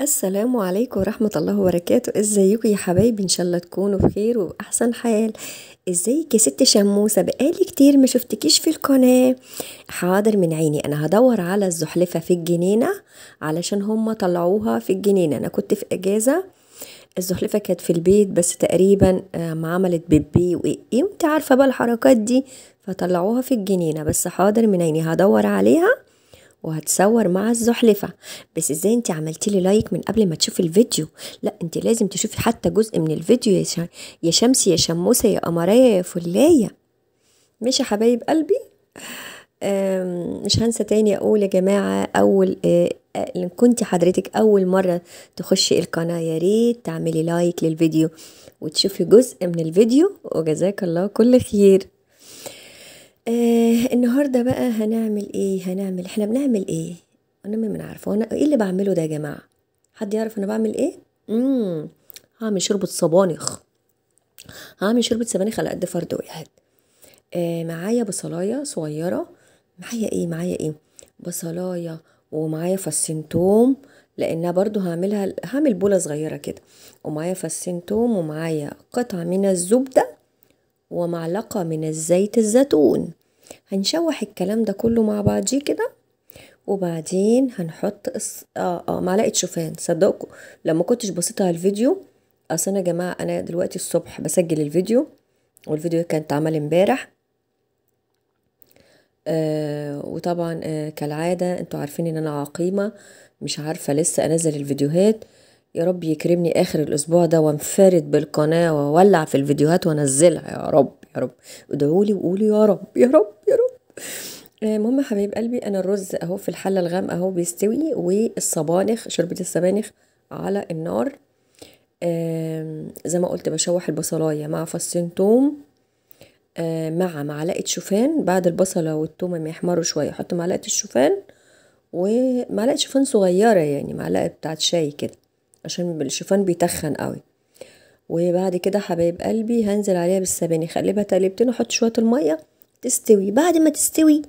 السلام عليكم ورحمة الله وبركاته ازيكم يا حبايبي ان شاء الله تكونوا بخير وبأحسن حال ازيك يا ست شموسة بقالي كتير ما شفتكيش في القناة حاضر من عيني انا هدور على الزحلفة في الجنينة علشان هما طلعوها في الجنينة انا كنت في اجازة الزحلفة كانت في البيت بس تقريبا آه، ما عملت بيبي وإيه انت عارفة بقى الحركات دي فطلعوها في الجنينة بس حاضر من عيني هدور عليها وهتصور مع الزحلفه بس ازاي انت عملتي لي لايك من قبل ما تشوفي الفيديو لا انت لازم تشوفي حتى جزء من الفيديو يا, يا شمسي يا شموسه يا قمريه يا فلايه ماشي يا حبايب قلبي مش هنسى تاني اقول يا جماعه اول ان آه، آه، كنت حضرتك اول مره تخشي القناه يا ريت تعملي لايك للفيديو وتشوفي جزء من الفيديو وجزاك الله كل خير آه النهاردة بقى هنعمل ايه هنعمل احنا بنعمل ايه انا ما من عارفة انا ايه اللي بعمله ده يا جماعة حد يعرف انا بعمل ايه مم. هعمل شربة صبانخ هعمل شربة صبانخ على قد فرد واحد آه معايا بصلاية صغيرة معايا ايه معايا ايه بصلاية ومعايا فصين توم لانها برضو هعملها هعمل بوله صغيره كده ومعايا فصين توم ومعايا قطعه من الزبده ومعلقة من الزيت الزيتون هنشوح الكلام ده كله مع بعضيه كده وبعدين هنحط قص... آه آه معلقة شوفان صدقكم لما كنتش بسيطة على الفيديو اصل انا يا جماعة انا دلوقتي الصبح بسجل الفيديو والفيديو كان اتعمل امبارح آه وطبعا آه كالعادة انتوا عارفين ان انا عقيمة مش عارفة لسه انزل الفيديوهات يا رب يكرمني اخر الاسبوع ده وانفرد بالقناه واولع في الفيديوهات وانزلها يا رب يا رب ادعوا لي وقولوا يا رب يا رب يا رب آه، المهم حبيب قلبي انا الرز اهو في الحله الغام اهو بيستوي والصبانخ شوربه السبانخ على النار آه، زي ما قلت بشوح البصلايه مع فصين توم آه، مع معلقه شوفان بعد البصله والتومه ما يحمروا شويه احط معلقه الشوفان ومعلقه شوفان صغيره يعني معلقه بتاعه شاي كده عشان الشوفان بيتخن قوي وبعد كده حبايب قلبي هنزل عليها بالسباني خلبها تقلبتين وحط شويه الميه تستوي بعد ما تستوي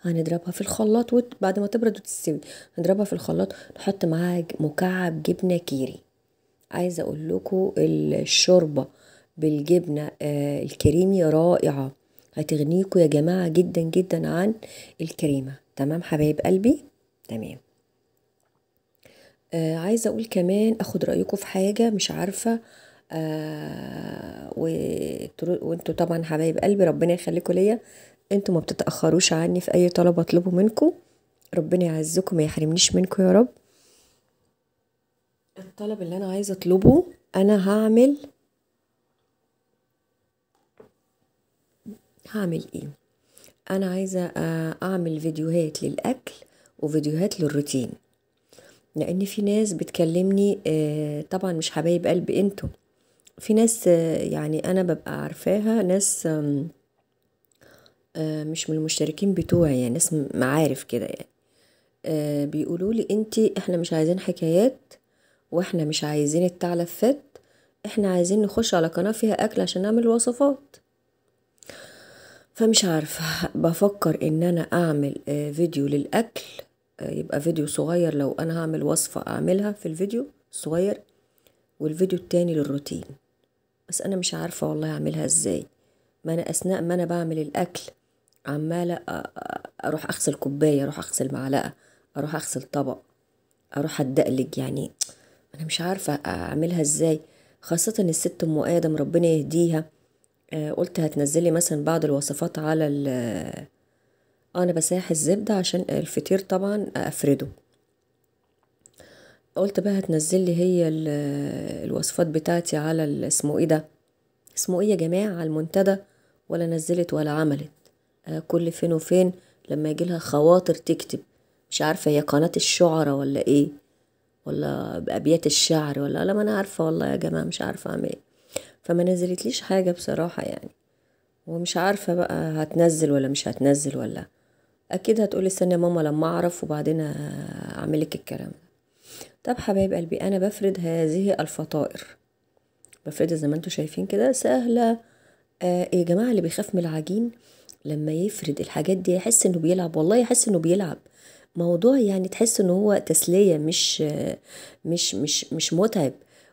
هنضربها في الخلاط وبعد ما تبرد وتستوي هنضربها في الخلاط نحط معاها مكعب جبنه كيري عايزه اقول لكم الشوربه بالجبنه آه، الكريمي رائعه هتغنيكم يا جماعه جدا جدا عن الكريمه تمام حبايب قلبي تمام آه عايزه اقول كمان اخد رايكم في حاجه مش عارفه آه وانتوا طبعا حبايب قلبي ربنا يخليكم ليا انتوا ما بتتاخروش عني في اي طلب اطلبه منكم ربنا يعزكم ما يحرمنيش منكم يا رب الطلب اللي انا عايزه اطلبه انا هعمل هعمل ايه انا عايزه آه، اعمل فيديوهات للاكل وفيديوهات للروتين لان في ناس بتكلمني آه، طبعا مش حبايب قلب انتم في ناس آه، يعني انا ببقى عارفاها ناس آه، مش من المشتركين بتوعي يعني ناس معارف كده يعني بيقولوا لي انتي احنا مش عايزين حكايات واحنا مش عايزين التع احنا عايزين نخش على قناه فيها اكل عشان نعمل وصفات فمش عارفه بفكر ان انا اعمل فيديو للاكل يبقى فيديو صغير لو انا هعمل وصفة اعملها في الفيديو الصغير والفيديو التاني للروتين بس انا مش عارفة والله اعملها ازاي ما انا اثناء ما انا بعمل الاكل عمالة اروح اغسل كوباية اروح اغسل معلقة اروح اغسل طبق اروح اتدقلج يعني انا مش عارفة اعملها ازاي خاصة ان الست ام ادم ربنا يهديها آه، قلت هتنزلي مثلا بعض الوصفات على انا بسيح الزبدة عشان الفطير طبعا افرده قلت بقى هتنزل لي هي الوصفات بتاعتي على اسمه ايه ده اسمه ايه يا جماعة على المنتدى ولا نزلت ولا عملت آه، كل فين وفين لما يجي لها خواطر تكتب مش عارفة هي قناة الشعراء ولا ايه ولا بأبيات الشعر ولا لا ما انا عارفة والله يا جماعة مش عارفة اعمل ايه فما نزلتليش حاجة بصراحة يعني ومش عارفة بقى هتنزل ولا مش هتنزل ولا اكيد هتقولي استني يا ماما لما اعرف وبعدين اعملك الكلام ده طب حبايب قلبي انا بفرد هذه الفطائر بفردها زي ما انتم شايفين كده سهله آه يا جماعه اللي بيخاف من العجين لما يفرد الحاجات دي يحس انه بيلعب والله يحس انه بيلعب موضوع يعني تحس انه هو تسليه مش مش مش مش متعب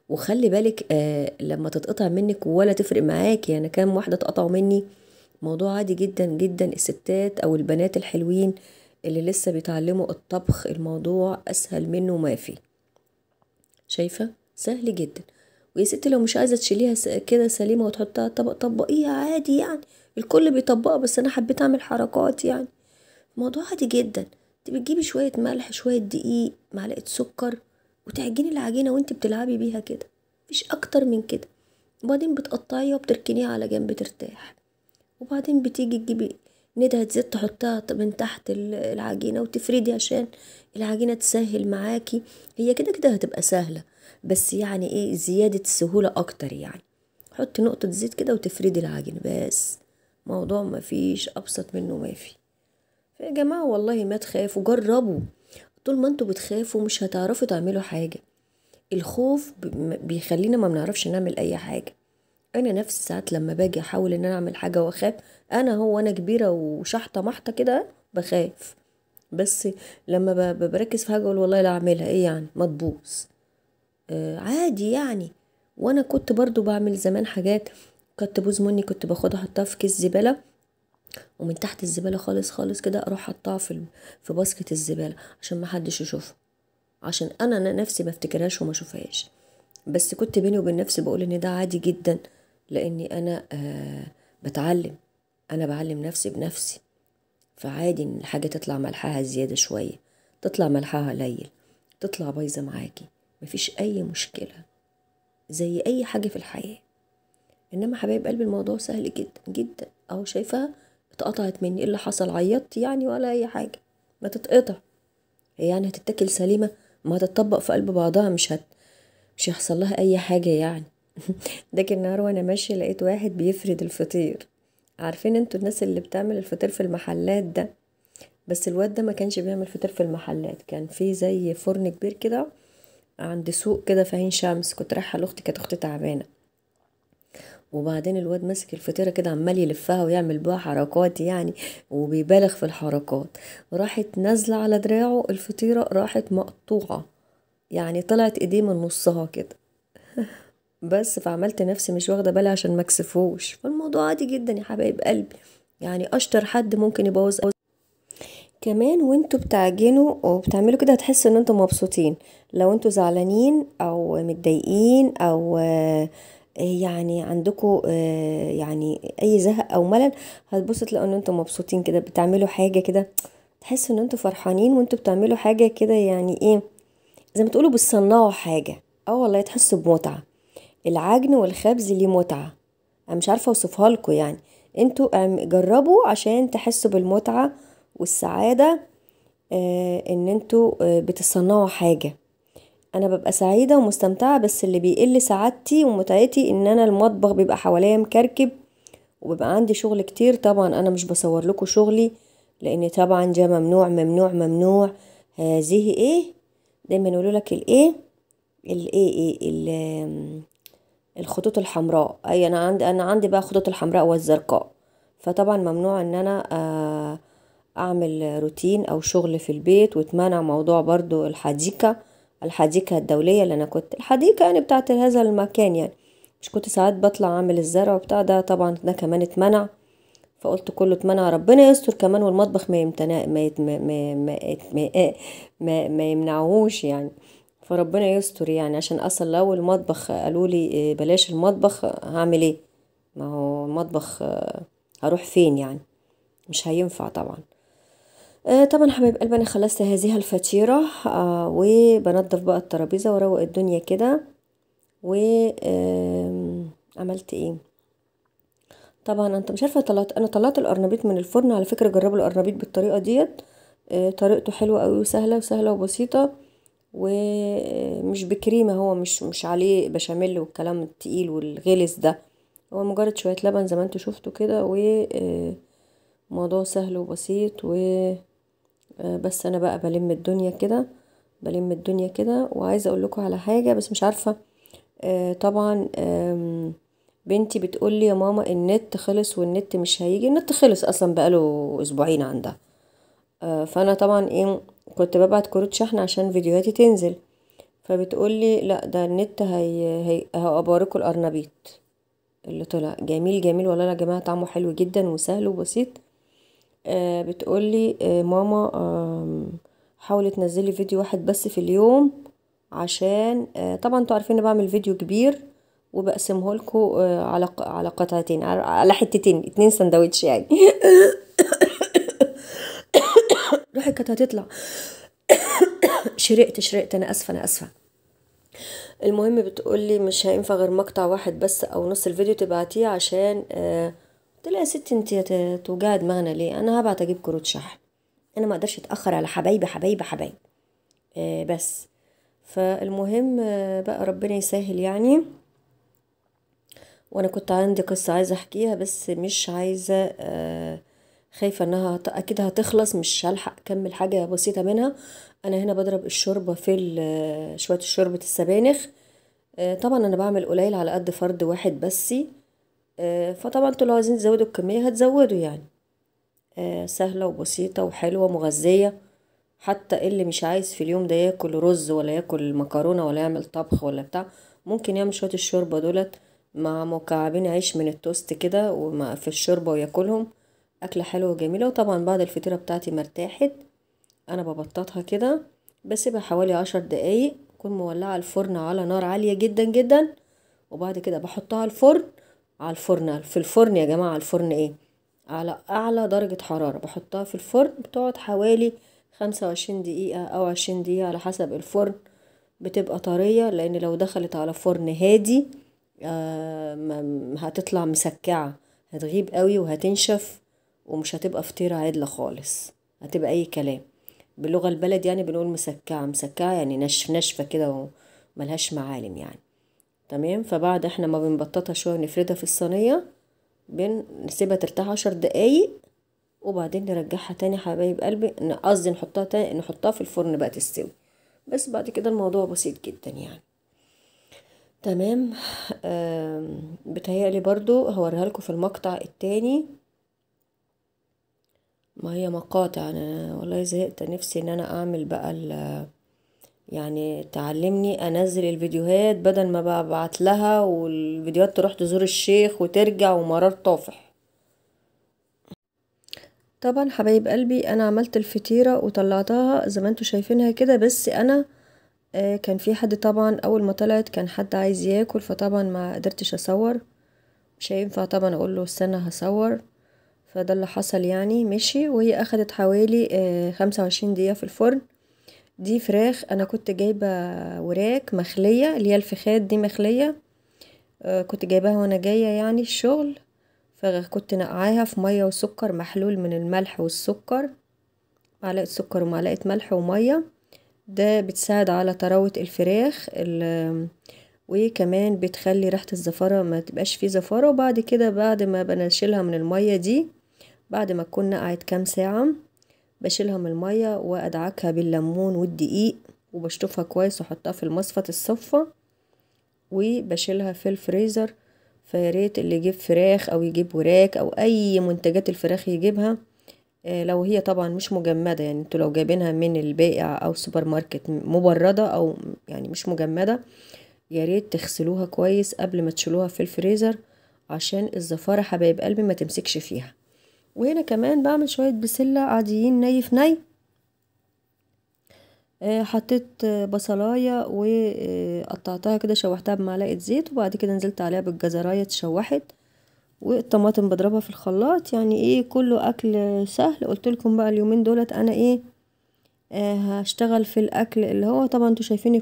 وخلي بالك آه لما تتقطع منك ولا تفرق معاك يعني كام واحده اتقطعوا مني موضوع عادي جدا جدا الستات او البنات الحلوين اللي لسه بيتعلموا الطبخ الموضوع اسهل منه ما في شايفه سهل جدا ويا ستي لو مش عايزه تشيليها كده سليمه وتحطها طبق طبقيها عادي يعني الكل بيطبقها بس انا حبيت اعمل حركات يعني الموضوع عادي جدا انت بتجيبي شويه ملح شويه دقيق معلقه سكر وتعجني العجينه وانت بتلعبي بيها كده مفيش اكتر من كده وبعدين بتقطعيها وبتركنيها على جنب ترتاح وبعدين بتيجي تجيبي ندهة زيت تحطها من تحت العجينة وتفردي عشان العجينة تسهل معاكي هي كده كده هتبقى سهلة بس يعني ايه زيادة سهولة اكتر يعني حطي نقطة زيت كده وتفردي العجينة بس موضوع مفيش ابسط منه في يا جماعة والله ما تخافوا جربوا طول ما انتوا بتخافوا مش هتعرفوا تعملوا حاجة الخوف بيخلينا ما بنعرفش نعمل اي حاجة انا نفسي ساعات لما باجي احاول ان انا اعمل حاجه واخاف انا هو انا كبيره وشحطه محطه كده بخاف بس لما بركز في حاجه اقول والله لا اعملها ايه يعني ما تبوظ آه عادي يعني وانا كنت برضو بعمل زمان حاجات كنت تبوظ مني كنت باخدها احطها في كيس زباله ومن تحت الزباله خالص خالص كده اروح احطها في في باسكت الزباله عشان ما حدش يشوفها عشان انا نفسي ما افتكرهاش وما اشوفهاش بس كنت بيني وبين نفسي بقول ان ده عادي جدا لأني أنا آه، بتعلم أنا بعلم نفسي بنفسي فعادي إن الحاجة تطلع ملحها زيادة شوية تطلع ملحها قليل تطلع بايظة معاكي مفيش أي مشكلة زي أي حاجة في الحياة إنما حبايب قلبي الموضوع سهل جدا جدا أهو شايفها اتقطعت مني إيه اللي حصل عيطت يعني ولا أي حاجة ما تتقطع هي يعني هتتاكل سليمة ما هتطبق في قلب بعضها مش هت مش هيحصل لها أي حاجة يعني داك النهار وانا ماشيه لقيت واحد بيفرد الفطير عارفين انتوا الناس اللي بتعمل الفطير في المحلات ده بس الواد ده ما كانش بيعمل فطير في المحلات كان في زي فرن كبير كده عند سوق كده في عين شمس كنت رايحه لاختي كانت اختي تعبانه وبعدين الواد ماسك الفطيره كده عمال يلفها ويعمل بيها حركات يعني وبيبالغ في الحركات راحت نازله على دراعه الفطيره راحت مقطوعه يعني طلعت ايديه من نصها كده بس فعملت نفسي مش واخده بالي عشان ما اكسفوش فالموضوع عادي جدا يا حبايب قلبي يعني اشطر حد ممكن يبوظ كمان وانتوا بتعجنوا وبتعملوا كده هتحسوا ان انتوا مبسوطين لو انتوا زعلانين او متضايقين او آه، يعني عندكم آه، يعني اي زهق او ملل هتبصوا تلاقوا ان انتوا مبسوطين كده بتعملوا حاجه كده تحسوا ان انتوا فرحانين وانتوا بتعملوا حاجه كده يعني ايه زي ما تقولوا بتصنعوا حاجه اه والله تحسوا بمتعه العجن والخبز ليه متعة انا مش عارفة اوصفها لكم يعني انتوا جربوا عشان تحسوا بالمتعة والسعادة آه، ان انتوا آه، بتصنعوا حاجة انا ببقى سعيدة ومستمتعة بس اللي بيقل سعادتي ومتعتي ان انا المطبخ بيبقى حواليا مكركب وبيبقى عندي شغل كتير طبعا انا مش بصور لكم شغلي لان طبعا ده ممنوع ممنوع ممنوع هذه آه، ايه دايما يقولوا لك الايه الايه ايه, إيه،, إيه، الخطوط الحمراء اي انا عندي انا عندي بقى خطوط الحمراء والزرقاء فطبعا ممنوع ان انا آه، اعمل روتين او شغل في البيت واتمنع موضوع برضو الحديقة الحديقة الدولية اللي انا كنت الحديقة يعني بتاعت هذا المكان يعني مش كنت ساعات بطلع اعمل الزرع وبتاع ده طبعا ده كمان اتمنع فقلت كله اتمنع ربنا يستر كمان والمطبخ ما يمتنع ما, يتم... ما, ما, ما, ما, ما يمنعهوش يعني فربنا يستر يعني عشان اصل لو المطبخ قالوا لي آه، بلاش المطبخ هعمل ايه ما هو المطبخ آه، هروح فين يعني مش هينفع طبعا آه، طبعا حبيب قلبي انا خلصت هذه الفطيره وبنضف بقى الترابيزه واروق الدنيا كده و عملت ايه طبعا انت مش عارفه طلعت انا طلعت القرنبيط من الفرن على فكره جربوا القرنبيط بالطريقه ديت طريقته حلوه قوي وسهله وسهله وبسيطه ومش بكريمة هو مش مش عليه بشاميل والكلام التقيل والغلس ده هو مجرد شوية لبن زي ما انتوا شفتوا كده وموضوع آه، سهل وبسيط و آه، بس انا بقى بلم الدنيا كده بلم الدنيا كده وعايزة اقول لكم على حاجة بس مش عارفة آه، طبعا بنتي بتقول لي يا ماما النت خلص والنت مش هيجي النت خلص اصلا بقاله اسبوعين عندها آه، فانا طبعا ايه كنت ببعت كروت شحن عشان فيديوهاتي تنزل فبتقولي لا ده النت هي هي الارنبيت اللي طلع جميل جميل والله يا جماعه طعمه حلو جدا وسهل وبسيط آه، بتقولي آه، ماما حاولي تنزلي فيديو واحد بس في اليوم عشان طبعا انتوا عارفين بعمل فيديو كبير وبقسمه لكم على على قطعتين على حتتين اتنين سندوتش يعني كانت هتطلع شرقت شرقت انا اسفه انا اسفه المهم بتقول لي مش هينفع غير مقطع واحد بس او نص الفيديو تبعتيه عشان آه، قلت لها يا ستي انت هتوجعي دماغنا ليه انا هبعت اجيب كروت شحن انا ما اقدرش اتاخر على حبايبي حبايبي حبايبي آه، بس فالمهم آه، بقى ربنا يسهل يعني وانا كنت عندي قصه عايزه احكيها بس مش عايزه آه خايفة انها اكيد هتخلص مش هلحق اكمل حاجة بسيطة منها انا هنا بضرب الشوربة في شوية شوربة السبانخ آه، طبعا انا بعمل قليل على قد فرد واحد بس آه، فطبعا انتوا لو عايزين تزودوا الكمية هتزودوا يعني آه، سهلة وبسيطة وحلوة مغذية حتى اللي مش عايز في اليوم ده ياكل رز ولا ياكل مكرونة ولا يعمل طبخ ولا بتاع ممكن يعمل شوية الشوربة دولت مع مكعبين عيش من التوست كده وفي الشوربة وياكلهم أكلة حلوة وجميلة وطبعا بعد الفطيرة بتاعتي مرتاحت أنا ببططها كده بسيبها حوالي عشر دقايق تكون مولعة الفرن على نار عالية جدا جدا وبعد كده بحطها الفرن على الفرن في الفرن يا جماعة الفرن ايه على أعلى درجة حرارة بحطها في الفرن بتقعد حوالي خمسة وعشرين دقيقة أو عشرين دقيقة على حسب الفرن بتبقى طرية لأن لو دخلت على فرن هادي آه هتطلع مسكعة هتغيب قوي وهتنشف ومش هتبقى فطيرة عدلة خالص هتبقى أي كلام باللغة البلد يعني بنقول مسكعة مسكعة يعني ناشفة نشف كده وملهاش معالم يعني تمام فبعد احنا ما بنبططها شوية ونفردها في الصينية بنسيبها ترتاح عشر دقايق وبعدين نرجعها تاني حبايب قلبي قصدي نحطها تاني نحطها في الفرن بقى تستوي بس بعد كده الموضوع بسيط جدا يعني تمام بتهيألي برضو هوريها لكم في المقطع التاني ما هي مقاطع انا والله زهقت نفسي ان انا اعمل بقى ال يعني تعلمني انزل الفيديوهات بدل ما ببعت لها والفيديوهات تروح تزور الشيخ وترجع ومرار طافح طبعا حبايب قلبي انا عملت الفطيره وطلعتها زي ما انتم شايفينها كده بس انا آه، كان في حد طبعا اول ما طلعت كان حد عايز ياكل فطبعا ما قدرتش اصور مش هينفع طبعا اقول له استنى هصور فده اللي حصل يعني مشي وهي اخدت حوالي آه، خمسة وعشرين دقيقة في الفرن دي فراخ انا كنت جايبة وراك مخلية اللي هي الفخاد دي مخلية آه، كنت جايباها وانا جاية يعني الشغل فكنت نقعاها في مية وسكر محلول من الملح والسكر معلقة سكر ومعلقة ملح ومية ده بتساعد على طراوة الفراخ وكمان بتخلي ريحة الزفرة ما تبقاش فيه زفرة وبعد كده بعد ما بنشيلها من المية دي بعد ما تكون نقعت كام ساعة بشيلها من المية وأدعكها بالليمون والدقيق وبشطفها كويس وحطها في المصفة الصفة وبشيلها في الفريزر فياريت اللي يجيب فراخ أو يجيب وراك أو أي منتجات الفراخ يجيبها آه، لو هي طبعا مش مجمدة يعني انتوا لو جايبينها من البائع أو سوبر ماركت مبردة أو يعني مش مجمدة ياريت تغسلوها كويس قبل ما تشيلوها في الفريزر عشان الزفارة حبايب قلبي ما تمسكش فيها وهنا كمان بعمل شوية بسلة عاديين ني في ني حطيت بصلاية وقطعتها آه، كده شوحتها بمعلقة زيت وبعد كده نزلت عليها بالجزراية اتشوحت والطماطم بضربها في الخلاط يعني ايه كله اكل سهل لكم بقى اليومين دولت انا ايه آه هشتغل في الاكل اللي هو طبعا انتوا شايفين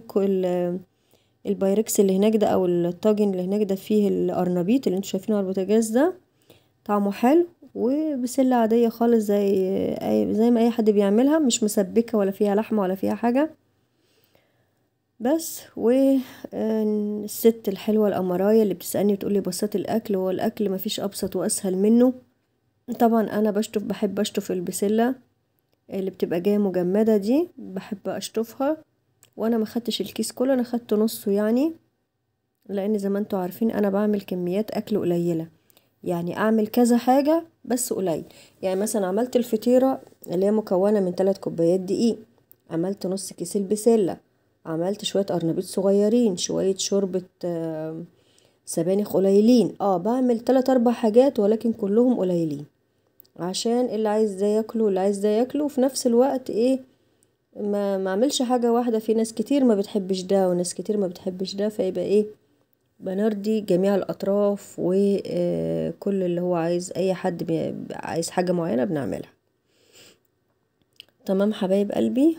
البايركس اللي هناك ده او الطاجن اللي هناك ده فيه الأرنبيت اللي انتوا شايفينه على البوتاجاز ده طعمه حلو وبسلة عادية خالص زي أي زي ما أي حد بيعملها مش مسبكة ولا فيها لحمة ولا فيها حاجة بس والست آه، الحلوة الأمراية اللي بتسألني وتقولي بساط الأكل هو الأكل مفيش أبسط وأسهل منه طبعا أنا بشطف بحب أشطف البسلة اللي بتبقى جاية مجمدة دي بحب أشطفها وأنا ما خدتش الكيس كله أنا خدت نصه يعني لأن زي ما انتوا عارفين أنا بعمل كميات أكل قليلة يعني اعمل كذا حاجة بس قليل يعني مثلا عملت الفطيرة اللي هي مكونة من ثلاث كوبايات دقيق عملت نص كيس البسلة عملت شوية قرنبيط صغيرين شوية شوربة سبانخ قليلين اه بعمل ثلاث اربع حاجات ولكن كلهم قليلين عشان اللي عايز ده ياكله اللي عايز ده ياكله وفي نفس الوقت ايه ما معملش حاجة واحدة في ناس كتير ما بتحبش ده وناس كتير ما بتحبش ده فيبقى ايه بنرضي جميع الأطراف وكل آه، اللي هو عايز أي حد عايز حاجة معينة بنعملها تمام حبايب قلبي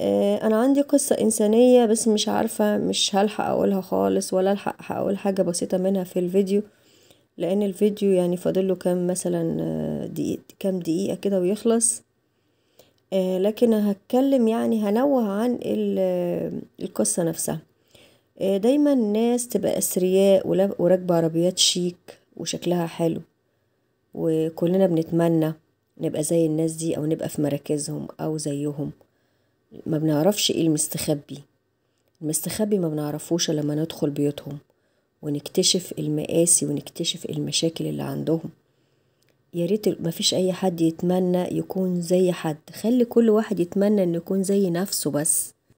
آه، أنا عندي قصة إنسانية بس مش عارفة مش هلحق أقولها خالص ولا ألحق أقول حاجة بسيطة منها في الفيديو لأن الفيديو يعني فاضله كام مثلا آه، دقيقة كام دقيقة كده ويخلص لكن هتكلم يعني هنوه عن القصة نفسها آه، دايما الناس تبقى أثرياء وراكبة عربيات شيك وشكلها حلو وكلنا بنتمنى نبقى زي الناس دي أو نبقى في مراكزهم أو زيهم ما بنعرفش ايه المستخبي المستخبي ما بنعرفوش لما ندخل بيوتهم ونكتشف المقاسي ونكتشف المشاكل اللي عندهم يا ريت مفيش اي حد يتمنى يكون زي حد خلي كل واحد يتمنى انه يكون زي نفسه بس